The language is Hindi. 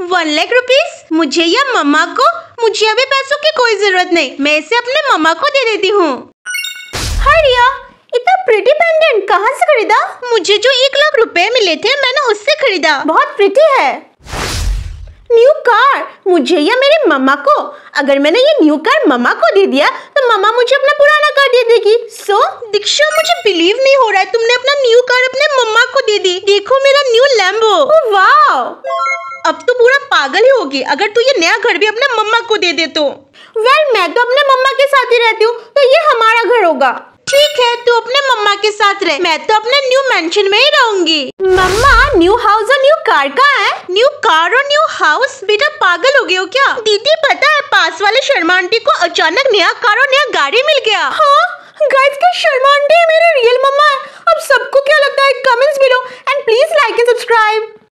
वन लाख रुपीज मुझे या मम्मा को मुझे अभी पैसों की कोई जरूरत नहीं मैं इसे अपने मम्मा को दे देती हूँ इतना प्रिटी पेंडेंट कहाँ से खरीदा मुझे जो एक लाख रुपए मिले थे मैंने उससे खरीदा बहुत प्रिटी है न्यू कार मुझे या मेरे मम्मा को अगर मैंने ये न्यू कार मम्मा को दे दिया तो मम्मा मुझे अपना पुराना कार दे देगी सो दीक्षा मुझे बिलीव नहीं हो रहा है तुमने अपना न्यू कार अपने मम्मा को दे दी देखो मेरा न्यू लैम्बो वाह अब तो पूरा पागल ही होगी अगर तू ये नया घर भी अपने मम्मा को दे दे तो वेल well, मैं तो अपने मम्मा के साथ ही रहती हूँ तो ये हमारा घर होगा ठीक है तू अपने मम्मा के साथ रह मैं तो अपने न्यू मेंशन में ही रहूंगी मम्मा न्यू हाउस और न्यू कार का है न्यू कार और न्यू हाउस बेटा पागल हो गए हो क्या दीदी पता है पास वाले शर्मा आंटी को अचानक नया कार और नया गाड़ी मिल गया हाँ शर्मा आंटी मेरे रियल मम्मा है अब सबको क्या लगता है कमेंट्स एंड प्लीज लाइक